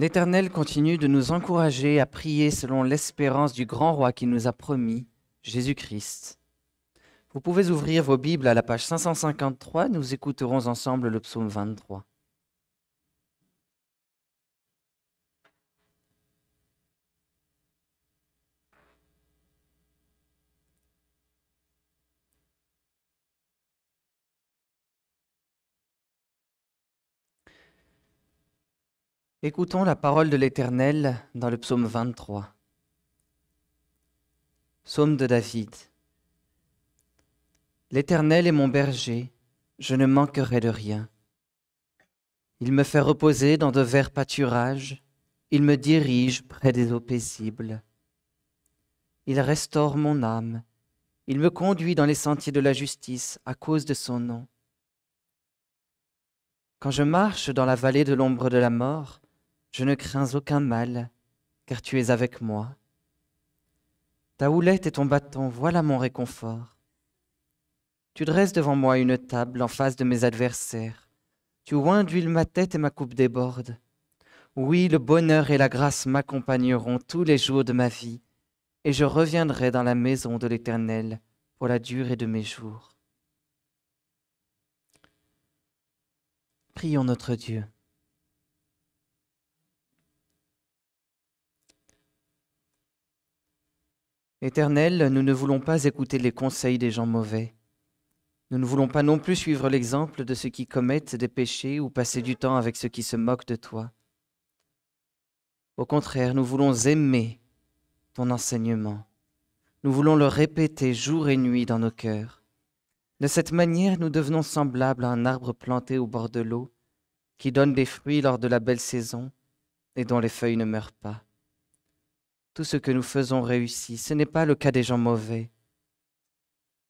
L'Éternel continue de nous encourager à prier selon l'espérance du grand roi qui nous a promis, Jésus-Christ. Vous pouvez ouvrir vos Bibles à la page 553, nous écouterons ensemble le psaume 23. Écoutons la parole de l'Éternel dans le psaume 23. Psaume de David. L'Éternel est mon berger, je ne manquerai de rien. Il me fait reposer dans de verts pâturages, il me dirige près des eaux paisibles. Il restaure mon âme, il me conduit dans les sentiers de la justice à cause de son nom. Quand je marche dans la vallée de l'ombre de la mort, je ne crains aucun mal, car tu es avec moi. Ta houlette et ton bâton, voilà mon réconfort. Tu dresses devant moi une table en face de mes adversaires. Tu oins d'huile ma tête et ma coupe déborde. Oui, le bonheur et la grâce m'accompagneront tous les jours de ma vie, et je reviendrai dans la maison de l'Éternel pour la durée de mes jours. Prions notre Dieu. Éternel, nous ne voulons pas écouter les conseils des gens mauvais. Nous ne voulons pas non plus suivre l'exemple de ceux qui commettent des péchés ou passer du temps avec ceux qui se moquent de toi. Au contraire, nous voulons aimer ton enseignement. Nous voulons le répéter jour et nuit dans nos cœurs. De cette manière, nous devenons semblables à un arbre planté au bord de l'eau, qui donne des fruits lors de la belle saison et dont les feuilles ne meurent pas. Tout ce que nous faisons réussit. Ce n'est pas le cas des gens mauvais.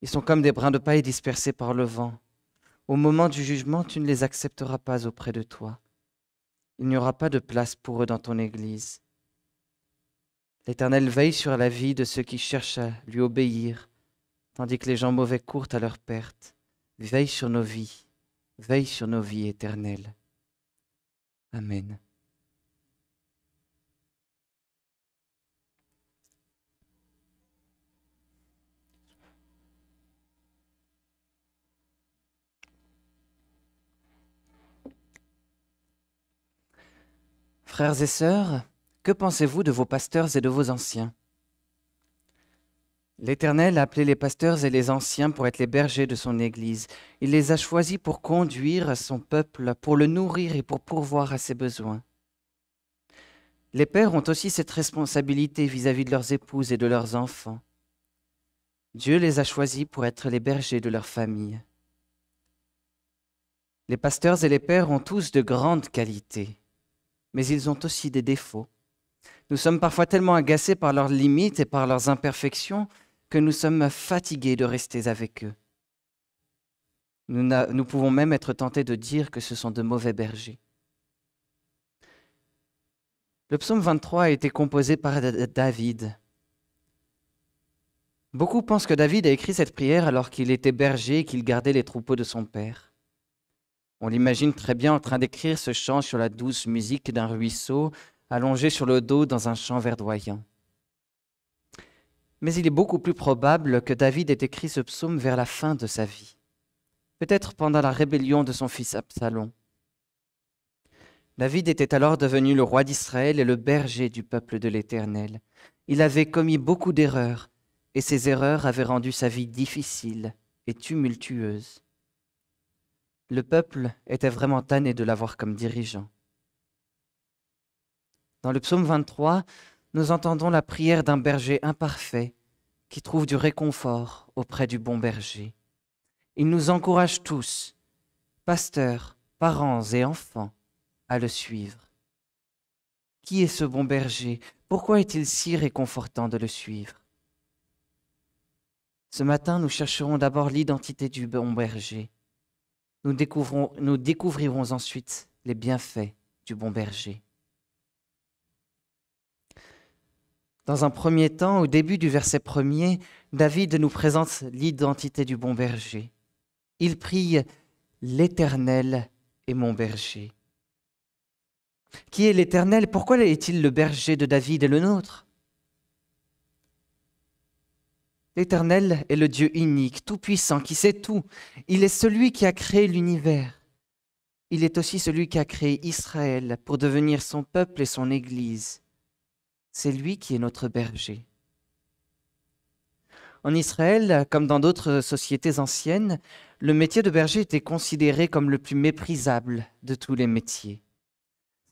Ils sont comme des brins de paille dispersés par le vent. Au moment du jugement, tu ne les accepteras pas auprès de toi. Il n'y aura pas de place pour eux dans ton Église. L'Éternel veille sur la vie de ceux qui cherchent à lui obéir, tandis que les gens mauvais courent à leur perte. Veille sur nos vies, veille sur nos vies éternelles. Amen. Frères et sœurs, que pensez-vous de vos pasteurs et de vos anciens L'Éternel a appelé les pasteurs et les anciens pour être les bergers de son Église. Il les a choisis pour conduire son peuple, pour le nourrir et pour pourvoir à ses besoins. Les pères ont aussi cette responsabilité vis-à-vis -vis de leurs épouses et de leurs enfants. Dieu les a choisis pour être les bergers de leur famille. Les pasteurs et les pères ont tous de grandes qualités mais ils ont aussi des défauts. Nous sommes parfois tellement agacés par leurs limites et par leurs imperfections que nous sommes fatigués de rester avec eux. Nous, pouvons même être tentés de dire que ce sont de mauvais bergers. Le psaume 23 a été composé par David. Beaucoup pensent que David a écrit cette prière alors qu'il était berger et qu'il gardait les troupeaux de son père. On l'imagine très bien en train d'écrire ce chant sur la douce musique d'un ruisseau, allongé sur le dos dans un champ verdoyant. Mais il est beaucoup plus probable que David ait écrit ce psaume vers la fin de sa vie, peut-être pendant la rébellion de son fils Absalom. David était alors devenu le roi d'Israël et le berger du peuple de l'Éternel. Il avait commis beaucoup d'erreurs, et ces erreurs avaient rendu sa vie difficile et tumultueuse le peuple était vraiment tanné de l'avoir comme dirigeant. Dans le psaume 23, nous entendons la prière d'un berger imparfait qui trouve du réconfort auprès du bon berger. Il nous encourage tous, pasteurs, parents et enfants, à le suivre. Qui est ce bon berger Pourquoi est-il si réconfortant de le suivre Ce matin, nous chercherons d'abord l'identité du bon berger nous, nous découvrirons ensuite les bienfaits du bon berger. Dans un premier temps, au début du verset premier, David nous présente l'identité du bon berger. Il prie L'Éternel est mon berger. Qui est l'Éternel Pourquoi est-il le berger de David et le nôtre L'Éternel est le Dieu unique, tout-puissant, qui sait tout. Il est celui qui a créé l'univers. Il est aussi celui qui a créé Israël pour devenir son peuple et son Église. C'est lui qui est notre berger. En Israël, comme dans d'autres sociétés anciennes, le métier de berger était considéré comme le plus méprisable de tous les métiers.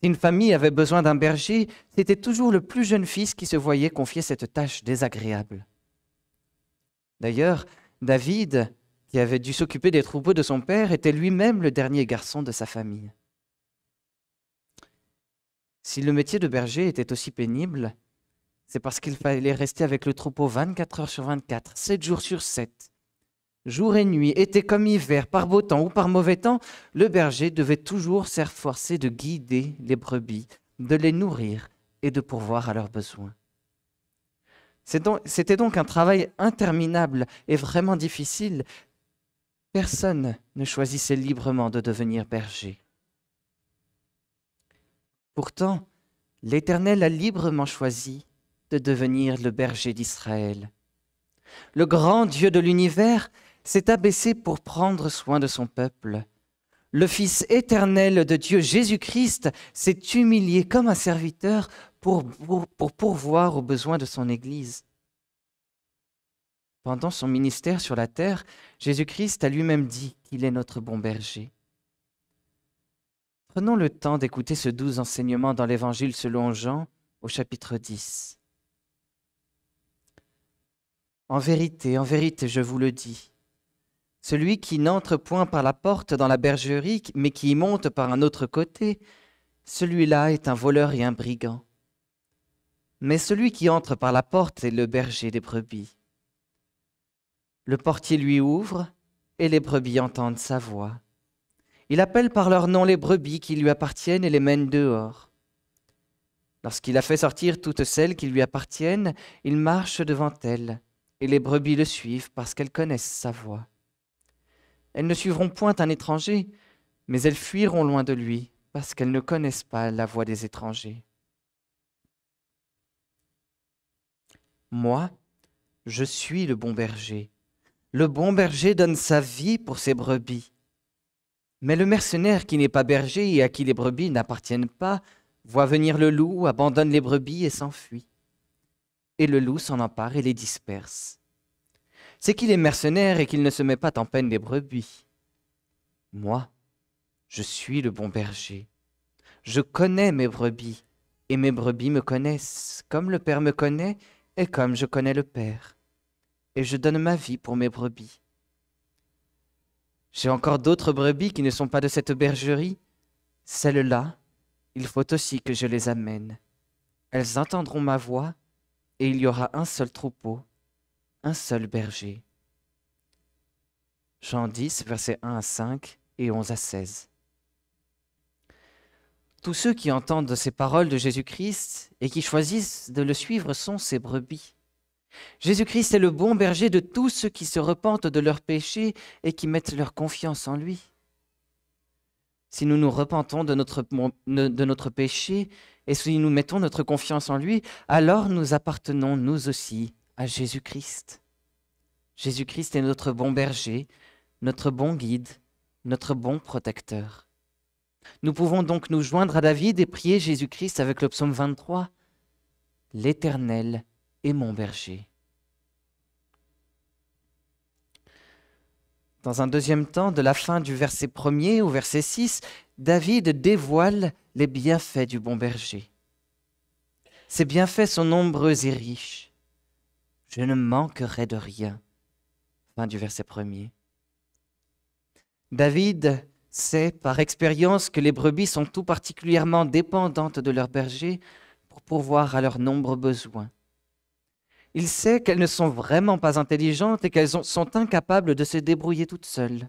Si une famille avait besoin d'un berger, c'était toujours le plus jeune fils qui se voyait confier cette tâche désagréable. D'ailleurs, David, qui avait dû s'occuper des troupeaux de son père, était lui-même le dernier garçon de sa famille. Si le métier de berger était aussi pénible, c'est parce qu'il fallait rester avec le troupeau 24 heures sur 24, 7 jours sur 7. Jour et nuit, été comme hiver, par beau temps ou par mauvais temps, le berger devait toujours s'efforcer de guider les brebis, de les nourrir et de pourvoir à leurs besoins. C'était donc un travail interminable et vraiment difficile. Personne ne choisissait librement de devenir berger. Pourtant, l'Éternel a librement choisi de devenir le berger d'Israël. Le grand Dieu de l'univers s'est abaissé pour prendre soin de son peuple. Le Fils éternel de Dieu Jésus-Christ s'est humilié comme un serviteur pour, pourvoir aux besoins de son Église. Pendant son ministère sur la terre, Jésus-Christ a lui-même dit qu'il est notre bon berger. Prenons le temps d'écouter ce doux enseignement dans l'Évangile selon Jean au chapitre 10. En vérité, en vérité, je vous le dis, celui qui n'entre point par la porte dans la bergerie, mais qui y monte par un autre côté, celui-là est un voleur et un brigand. Mais celui qui entre par la porte est le berger des brebis. Le portier lui ouvre, et les brebis entendent sa voix. Il appelle par leur nom les brebis qui lui appartiennent et les mène dehors. Lorsqu'il a fait sortir toutes celles qui lui appartiennent, il marche devant elles, et les brebis le suivent parce qu'elles connaissent sa voix. Elles ne suivront point un étranger, mais elles fuiront loin de lui parce qu'elles ne connaissent pas la voix des étrangers. Moi, je suis le bon berger. Le bon berger donne sa vie pour ses brebis. Mais le mercenaire qui n'est pas berger et à qui les brebis n'appartiennent pas, voit venir le loup, abandonne les brebis et s'enfuit. Et le loup s'en empare et les disperse. C'est qu'il est mercenaire et qu'il ne se met pas en peine des brebis. Moi, je suis le bon berger. Je connais mes brebis, et mes brebis me connaissent, comme le Père me connaît, et comme je connais le Père, et je donne ma vie pour mes brebis. J'ai encore d'autres brebis qui ne sont pas de cette bergerie. Celles-là, il faut aussi que je les amène. Elles entendront ma voix, et il y aura un seul troupeau, un seul berger. Jean 10, versets 1 à 5 et 11 à 16. Tous ceux qui entendent ces paroles de Jésus-Christ et qui choisissent de le suivre sont ses brebis. Jésus-Christ est le bon berger de tous ceux qui se repentent de leurs péchés et qui mettent leur confiance en lui. Si nous nous repentons de notre, de notre péché et si nous mettons notre confiance en lui, alors nous appartenons nous aussi à Jésus-Christ. Jésus-Christ est notre bon berger, notre bon guide, notre bon protecteur. Nous pouvons donc nous joindre à David et prier Jésus-Christ avec le psaume 23. L'Éternel est mon berger. Dans un deuxième temps, de la fin du verset 1er au verset 6, David dévoile les bienfaits du bon berger. Ses bienfaits sont nombreux et riches. Je ne manquerai de rien. Fin du verset 1 David sait par expérience que les brebis sont tout particulièrement dépendantes de leur berger pour pourvoir à leurs nombreux besoins. Il sait qu'elles ne sont vraiment pas intelligentes et qu'elles sont incapables de se débrouiller toutes seules.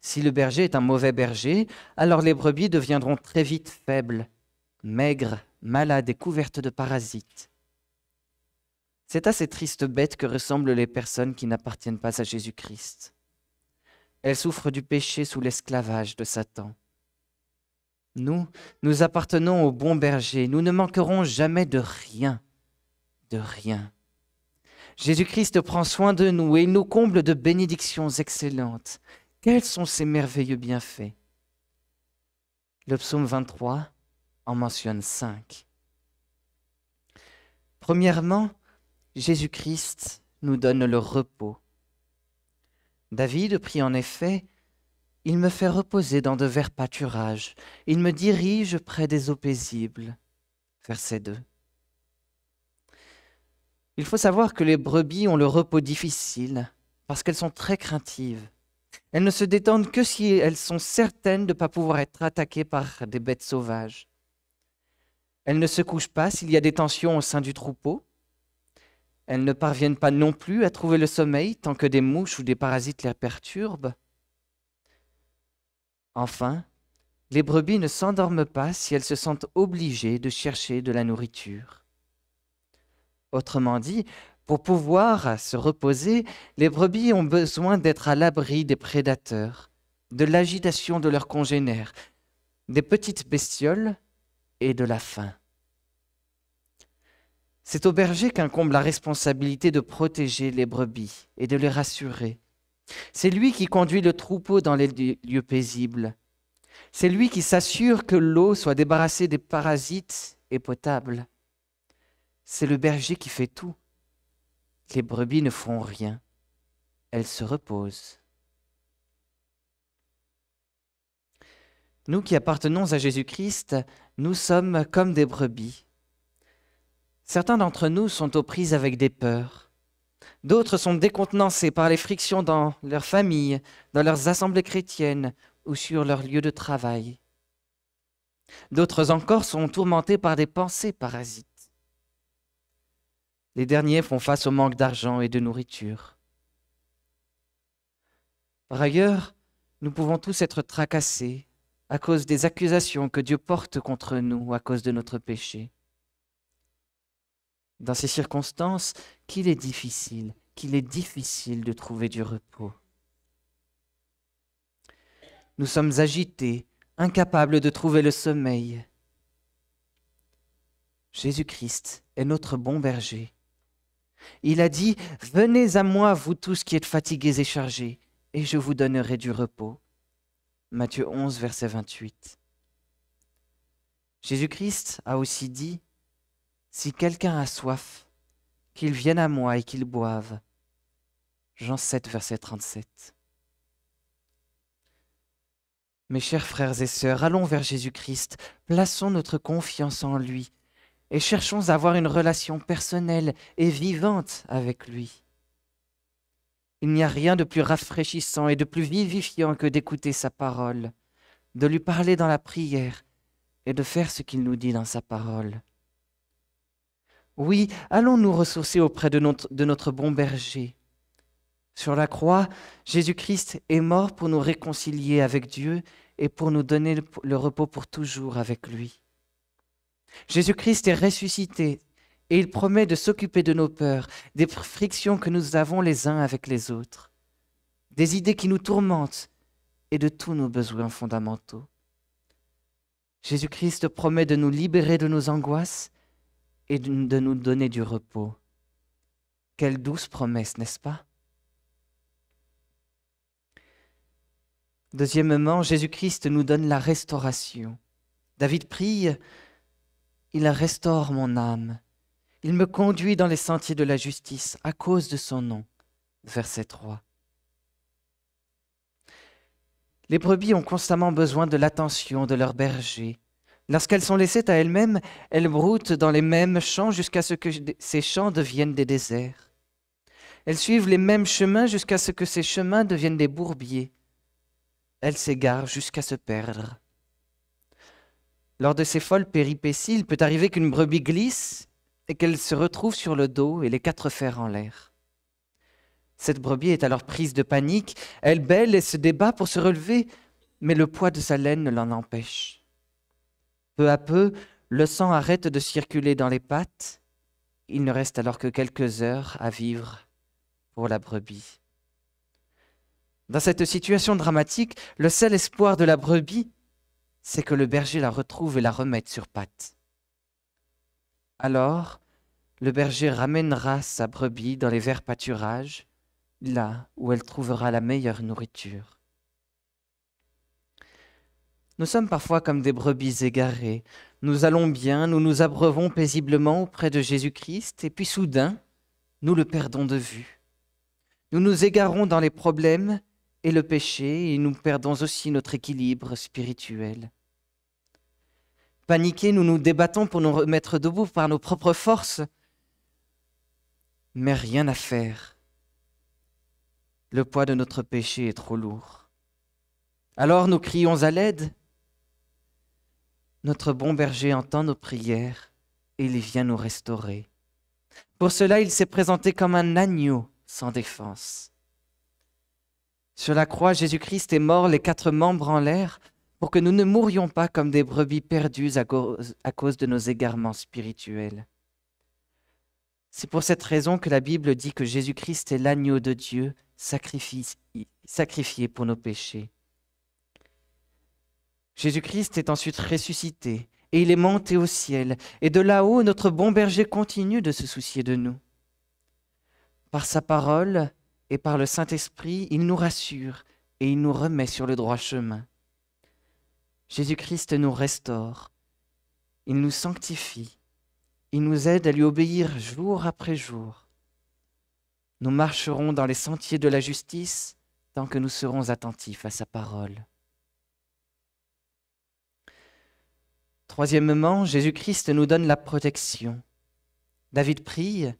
Si le berger est un mauvais berger, alors les brebis deviendront très vite faibles, maigres, malades et couvertes de parasites. C'est à ces tristes bêtes que ressemblent les personnes qui n'appartiennent pas à Jésus-Christ. Elle souffre du péché sous l'esclavage de Satan. Nous, nous appartenons au bon berger. Nous ne manquerons jamais de rien, de rien. Jésus-Christ prend soin de nous et nous comble de bénédictions excellentes. Quels sont ces merveilleux bienfaits Le psaume 23 en mentionne cinq. Premièrement, Jésus-Christ nous donne le repos. David prie en effet Il me fait reposer dans de verts pâturages, il me dirige près des eaux paisibles. Verset deux. Il faut savoir que les brebis ont le repos difficile parce qu'elles sont très craintives. Elles ne se détendent que si elles sont certaines de ne pas pouvoir être attaquées par des bêtes sauvages. Elles ne se couchent pas s'il y a des tensions au sein du troupeau. Elles ne parviennent pas non plus à trouver le sommeil tant que des mouches ou des parasites les perturbent. Enfin, les brebis ne s'endorment pas si elles se sentent obligées de chercher de la nourriture. Autrement dit, pour pouvoir se reposer, les brebis ont besoin d'être à l'abri des prédateurs, de l'agitation de leurs congénères, des petites bestioles et de la faim. C'est au berger qu'incombe la responsabilité de protéger les brebis et de les rassurer. C'est lui qui conduit le troupeau dans les lieux paisibles. C'est lui qui s'assure que l'eau soit débarrassée des parasites et potable. C'est le berger qui fait tout. Les brebis ne font rien. Elles se reposent. Nous qui appartenons à Jésus-Christ, nous sommes comme des brebis Certains d'entre nous sont aux prises avec des peurs. D'autres sont décontenancés par les frictions dans leur famille, dans leurs assemblées chrétiennes ou sur leur lieu de travail. D'autres encore sont tourmentés par des pensées parasites. Les derniers font face au manque d'argent et de nourriture. Par ailleurs, nous pouvons tous être tracassés à cause des accusations que Dieu porte contre nous à cause de notre péché dans ces circonstances qu'il est difficile, qu'il est difficile de trouver du repos. Nous sommes agités, incapables de trouver le sommeil. Jésus-Christ est notre bon berger. Il a dit, Venez à moi, vous tous qui êtes fatigués et chargés, et je vous donnerai du repos. Matthieu 11, verset 28. Jésus-Christ a aussi dit, si quelqu'un a soif, qu'il vienne à moi et qu'il boive. Jean 7, verset 37. Mes chers frères et sœurs, allons vers Jésus-Christ, plaçons notre confiance en lui et cherchons à avoir une relation personnelle et vivante avec lui. Il n'y a rien de plus rafraîchissant et de plus vivifiant que d'écouter sa parole, de lui parler dans la prière et de faire ce qu'il nous dit dans sa parole. Oui, allons nous ressourcer auprès de notre, bon berger. Sur la croix, Jésus-Christ est mort pour nous réconcilier avec Dieu et pour nous donner le, le repos pour toujours avec lui. Jésus-Christ est ressuscité et il promet de s'occuper de nos peurs, des frictions que nous avons les uns avec les autres, des idées qui nous tourmentent et de tous nos besoins fondamentaux. Jésus-Christ promet de nous libérer de nos angoisses et de nous donner du repos. Quelle douce promesse, n'est-ce pas Deuxièmement, Jésus-Christ nous donne la restauration. David prie, Il restaure mon âme, il me conduit dans les sentiers de la justice à cause de son nom. Verset 3. Les brebis ont constamment besoin de l'attention de leur berger, Lorsqu'elles sont laissées à elles-mêmes, elles broutent dans les mêmes champs jusqu'à ce que ces champs deviennent des déserts. Elles suivent les mêmes chemins jusqu'à ce que ces chemins deviennent des bourbiers. Elles s'égarent jusqu'à se perdre. Lors de ces folles péripéties, il peut arriver qu'une brebis glisse et qu'elle se retrouve sur le dos et les quatre fers en l'air. Cette brebis est alors prise de panique, elle bêle et se débat pour se relever, mais le poids de sa laine ne l'en empêche. Peu à peu, le sang arrête de circuler dans les pattes. Il ne reste alors que quelques heures à vivre pour la brebis. Dans cette situation dramatique, le seul espoir de la brebis, c'est que le berger la retrouve et la remette sur pattes. Alors, le berger ramènera sa brebis dans les verts pâturages, là où elle trouvera la meilleure nourriture. Nous sommes parfois comme des brebis égarées. Nous allons bien, nous nous abreuvons paisiblement auprès de Jésus-Christ, et puis soudain, nous le perdons de vue. Nous nous égarons dans les problèmes et le péché, et nous perdons aussi notre équilibre spirituel. Paniqués, nous nous débattons pour nous remettre debout par nos propres forces, mais rien à faire. Le poids de notre péché est trop lourd. Alors nous crions à l'aide, notre bon berger entend nos prières et il vient nous restaurer. Pour cela, il s'est présenté comme un agneau sans défense. Sur la croix, Jésus-Christ est mort, les quatre membres en l'air, pour que nous ne mourions pas comme des brebis perdues à cause, de nos égarements spirituels. C'est pour cette raison que la Bible dit que Jésus-Christ est l'agneau de Dieu sacrifié pour nos péchés. Jésus-Christ est ensuite ressuscité et il est monté au ciel. Et de là-haut, notre bon berger continue de se soucier de nous. Par sa parole et par le Saint-Esprit, il nous rassure et il nous remet sur le droit chemin. Jésus-Christ nous restaure, il nous sanctifie, il nous aide à lui obéir jour après jour. Nous marcherons dans les sentiers de la justice tant que nous serons attentifs à sa parole. Troisièmement, Jésus-Christ nous donne la protection. David prie,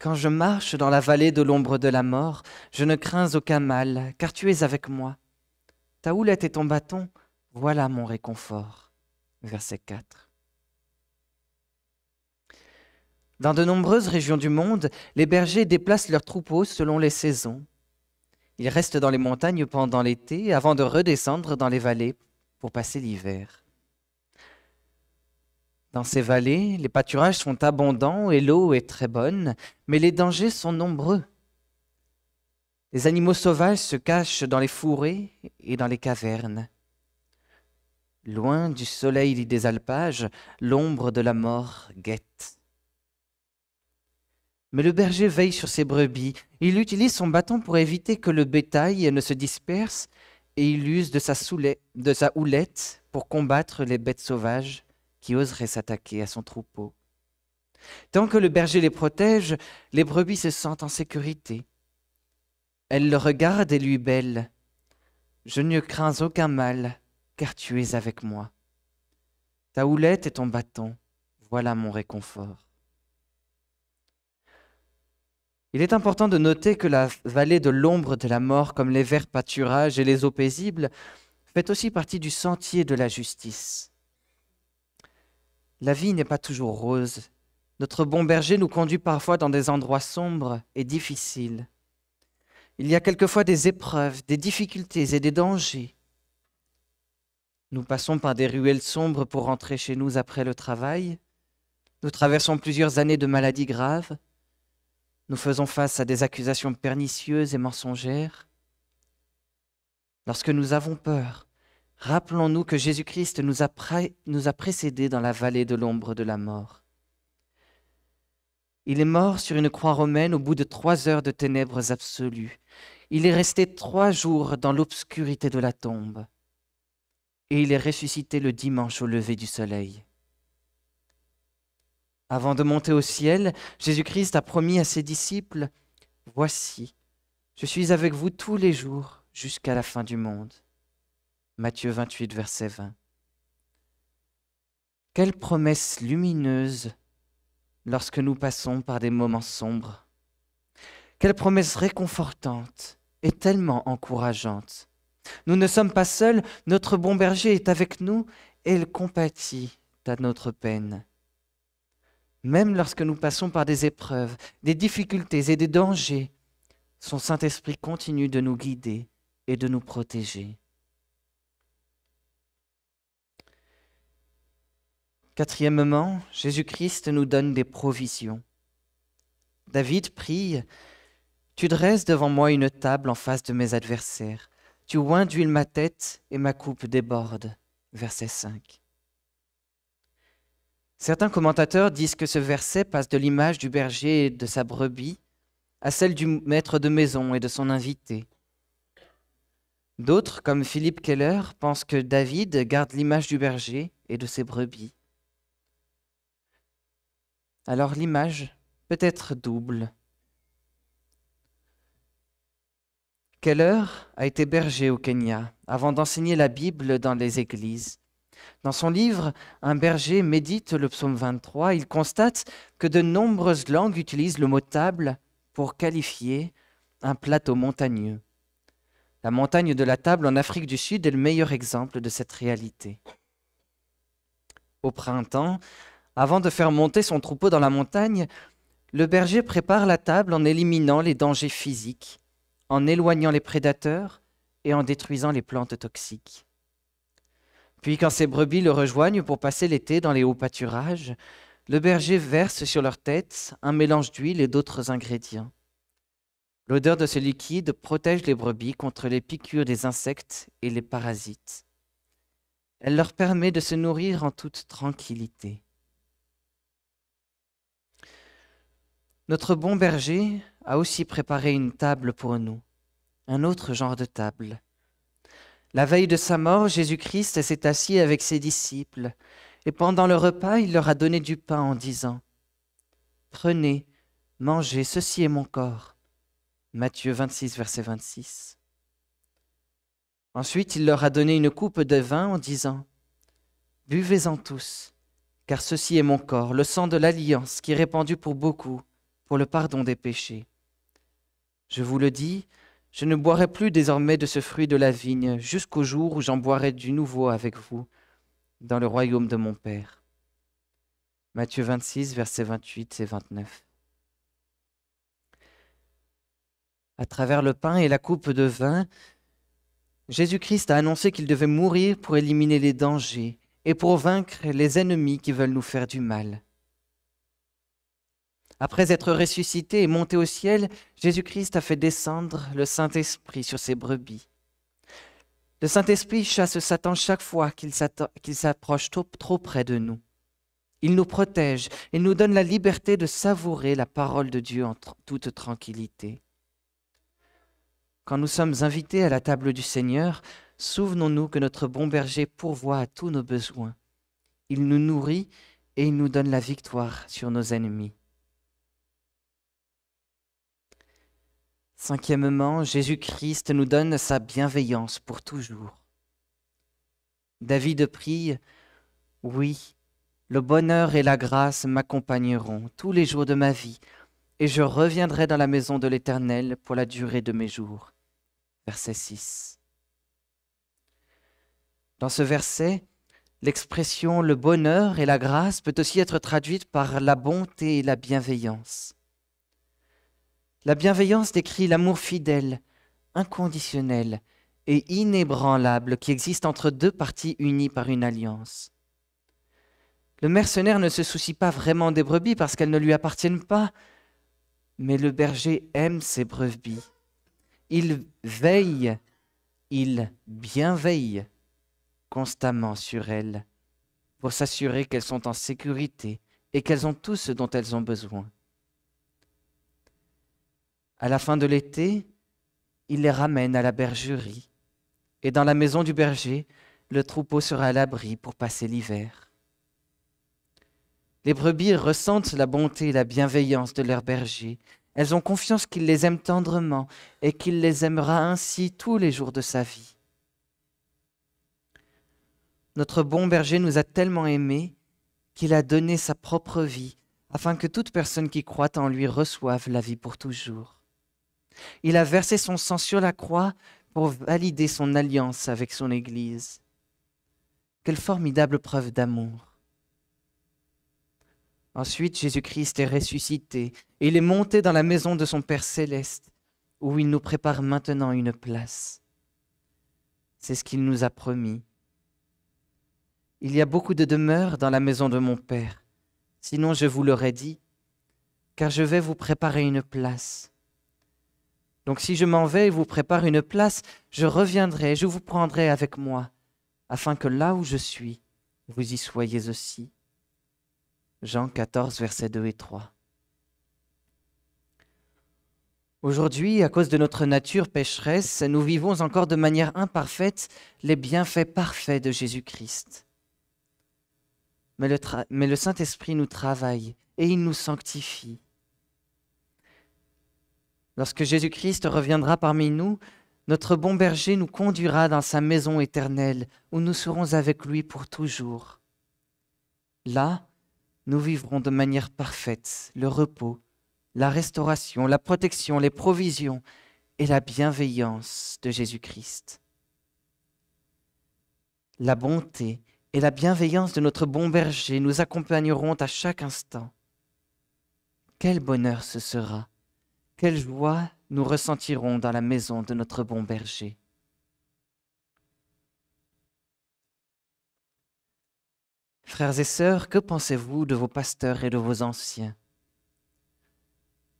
Quand je marche dans la vallée de l'ombre de la mort, je ne crains aucun mal, car tu es avec moi. Ta houlette et ton bâton, voilà mon réconfort. Verset 4. Dans de nombreuses régions du monde, les bergers déplacent leurs troupeaux selon les saisons. Ils restent dans les montagnes pendant l'été avant de redescendre dans les vallées pour passer l'hiver. Dans ces vallées, les pâturages sont abondants et l'eau est très bonne, mais les dangers sont nombreux. Les animaux sauvages se cachent dans les fourrés et dans les cavernes. Loin du soleil des alpages, l'ombre de la mort guette. Mais le berger veille sur ses brebis. Il utilise son bâton pour éviter que le bétail ne se disperse et il use de sa, de sa houlette pour combattre les bêtes sauvages qui oserait s'attaquer à son troupeau. Tant que le berger les protège, les brebis se sentent en sécurité. Elles le regardent et lui bêlent. Je ne crains aucun mal, car tu es avec moi. Ta houlette et ton bâton, voilà mon réconfort. Il est important de noter que la vallée de l'ombre de la mort, comme les verts pâturages et les eaux paisibles, fait aussi partie du sentier de la justice. La vie n'est pas toujours rose. Notre bon berger nous conduit parfois dans des endroits sombres et difficiles. Il y a quelquefois des épreuves, des difficultés et des dangers. Nous passons par des ruelles sombres pour rentrer chez nous après le travail. Nous traversons plusieurs années de maladies graves. Nous faisons face à des accusations pernicieuses et mensongères. Lorsque nous avons peur, Rappelons-nous que Jésus-Christ nous, nous a, précédés dans la vallée de l'ombre de la mort. Il est mort sur une croix romaine au bout de trois heures de ténèbres absolues. Il est resté trois jours dans l'obscurité de la tombe. Et il est ressuscité le dimanche au lever du soleil. Avant de monter au ciel, Jésus-Christ a promis à ses disciples, Voici, je suis avec vous tous les jours jusqu'à la fin du monde. Matthieu 28, verset 20. Quelle promesse lumineuse lorsque nous passons par des moments sombres. Quelle promesse réconfortante et tellement encourageante. Nous ne sommes pas seuls, notre bon berger est avec nous et il compatit à notre peine. Même lorsque nous passons par des épreuves, des difficultés et des dangers, son Saint-Esprit continue de nous guider et de nous protéger. Quatrièmement, Jésus-Christ nous donne des provisions. David prie, Tu dresses devant moi une table en face de mes adversaires, tu oins d'huile ma tête et ma coupe déborde. Verset 5. Certains commentateurs disent que ce verset passe de l'image du berger et de sa brebis à celle du maître de maison et de son invité. D'autres, comme Philippe Keller, pensent que David garde l'image du berger et de ses brebis. Alors l'image peut être double. Keller a été berger au Kenya avant d'enseigner la Bible dans les églises. Dans son livre Un berger médite le psaume 23, il constate que de nombreuses langues utilisent le mot table pour qualifier un plateau montagneux. La montagne de la table en Afrique du Sud est le meilleur exemple de cette réalité. Au printemps, avant de faire monter son troupeau dans la montagne, le berger prépare la table en éliminant les dangers physiques, en éloignant les prédateurs et en détruisant les plantes toxiques. Puis quand ses brebis le rejoignent pour passer l'été dans les hauts pâturages, le berger verse sur leur tête un mélange d'huile et d'autres ingrédients. L'odeur de ce liquide protège les brebis contre les piqûres des insectes et les parasites. Elle leur permet de se nourrir en toute tranquillité. Notre bon berger a aussi préparé une table pour nous, un autre genre de table. La veille de sa mort, Jésus-Christ s'est assis avec ses disciples, et pendant le repas, il leur a donné du pain en disant, Prenez, mangez, ceci est mon corps. Matthieu 26, verset 26. Ensuite, il leur a donné une coupe de vin en disant, Buvez-en tous, car ceci est mon corps, le sang de l'alliance qui est répandu pour beaucoup pour le pardon des péchés. Je vous le dis, je ne boirai plus désormais de ce fruit de la vigne jusqu'au jour où j'en boirai du nouveau avec vous dans le royaume de mon Père. Matthieu 26, versets 28 et 29. À travers le pain et la coupe de vin, Jésus-Christ a annoncé qu'il devait mourir pour éliminer les dangers et pour vaincre les ennemis qui veulent nous faire du mal. Après être ressuscité et monté au ciel, Jésus-Christ a fait descendre le Saint-Esprit sur ses brebis. Le Saint-Esprit chasse Satan chaque fois qu'il s'approche trop, près de nous. Il nous protège et nous donne la liberté de savourer la parole de Dieu en toute tranquillité. Quand nous sommes invités à la table du Seigneur, souvenons-nous que notre bon berger pourvoit à tous nos besoins. Il nous nourrit et il nous donne la victoire sur nos ennemis. Cinquièmement, Jésus-Christ nous donne sa bienveillance pour toujours. David prie, Oui, le bonheur et la grâce m'accompagneront tous les jours de ma vie, et je reviendrai dans la maison de l'Éternel pour la durée de mes jours. Verset 6. Dans ce verset, l'expression le bonheur et la grâce peut aussi être traduite par la bonté et la bienveillance. La bienveillance décrit l'amour fidèle, inconditionnel et inébranlable qui existe entre deux parties unies par une alliance. Le mercenaire ne se soucie pas vraiment des brebis parce qu'elles ne lui appartiennent pas, mais le berger aime ses brebis. Il veille, il bienveille constamment sur elles pour s'assurer qu'elles sont en sécurité et qu'elles ont tout ce dont elles ont besoin. À la fin de l'été, il les ramène à la bergerie. Et dans la maison du berger, le troupeau sera à l'abri pour passer l'hiver. Les brebis ressentent la bonté et la bienveillance de leur berger. Elles ont confiance qu'il les aime tendrement et qu'il les aimera ainsi tous les jours de sa vie. Notre bon berger nous a tellement aimés qu'il a donné sa propre vie afin que toute personne qui croit en lui reçoive la vie pour toujours. Il a versé son sang sur la croix pour valider son alliance avec son Église. Quelle formidable preuve d'amour. Ensuite, Jésus-Christ est ressuscité et il est monté dans la maison de son Père céleste, où il nous prépare maintenant une place. C'est ce qu'il nous a promis. Il y a beaucoup de demeures dans la maison de mon Père, sinon je vous l'aurais dit, car je vais vous préparer une place. Donc si je m'en vais et vous prépare une place, je reviendrai, je vous prendrai avec moi, afin que là où je suis, vous y soyez aussi. Jean 14, versets 2 et 3. Aujourd'hui, à cause de notre nature pécheresse, nous vivons encore de manière imparfaite les bienfaits parfaits de Jésus-Christ. Mais le, le Saint-Esprit nous travaille et il nous sanctifie. Lorsque Jésus-Christ reviendra parmi nous, notre bon berger nous conduira dans sa maison éternelle, où nous serons avec lui pour toujours. Là, nous vivrons de manière parfaite le repos, la restauration, la protection, les provisions et la bienveillance de Jésus-Christ. La bonté et la bienveillance de notre bon berger nous accompagneront à chaque instant. Quel bonheur ce sera quelle joie nous ressentirons dans la maison de notre bon berger. Frères et sœurs, que pensez-vous de vos pasteurs et de vos anciens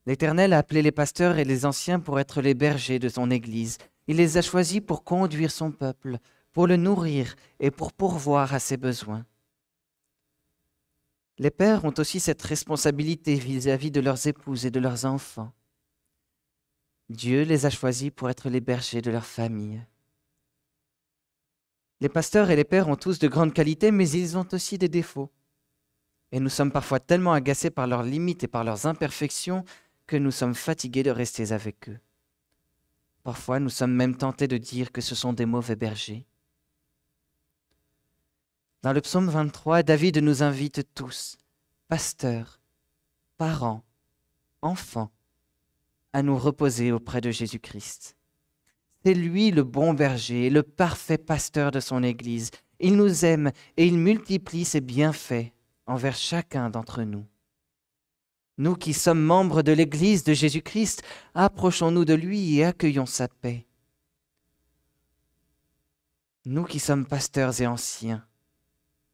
L'Éternel a appelé les pasteurs et les anciens pour être les bergers de son Église. Il les a choisis pour conduire son peuple, pour le nourrir et pour pourvoir à ses besoins. Les pères ont aussi cette responsabilité vis-à-vis -vis de leurs épouses et de leurs enfants. Dieu les a choisis pour être les bergers de leur famille. Les pasteurs et les pères ont tous de grandes qualités, mais ils ont aussi des défauts. Et nous sommes parfois tellement agacés par leurs limites et par leurs imperfections que nous sommes fatigués de rester avec eux. Parfois, nous sommes même tentés de dire que ce sont des mauvais bergers. Dans le psaume 23, David nous invite tous, pasteurs, parents, enfants, à nous reposer auprès de Jésus-Christ. C'est lui le bon berger, le parfait pasteur de son Église. Il nous aime et il multiplie ses bienfaits envers chacun d'entre nous. Nous qui sommes membres de l'Église de Jésus-Christ, approchons-nous de lui et accueillons sa paix. Nous qui sommes pasteurs et anciens,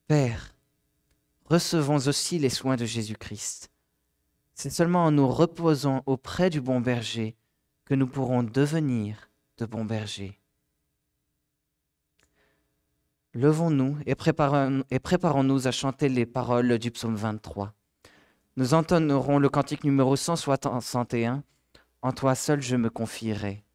Père, recevons aussi les soins de Jésus-Christ. C'est seulement en nous reposant auprès du bon berger que nous pourrons devenir de bons bergers. Levons-nous et préparons-nous à chanter les paroles du psaume 23. Nous entonnerons le cantique numéro 161. En toi seul je me confierai.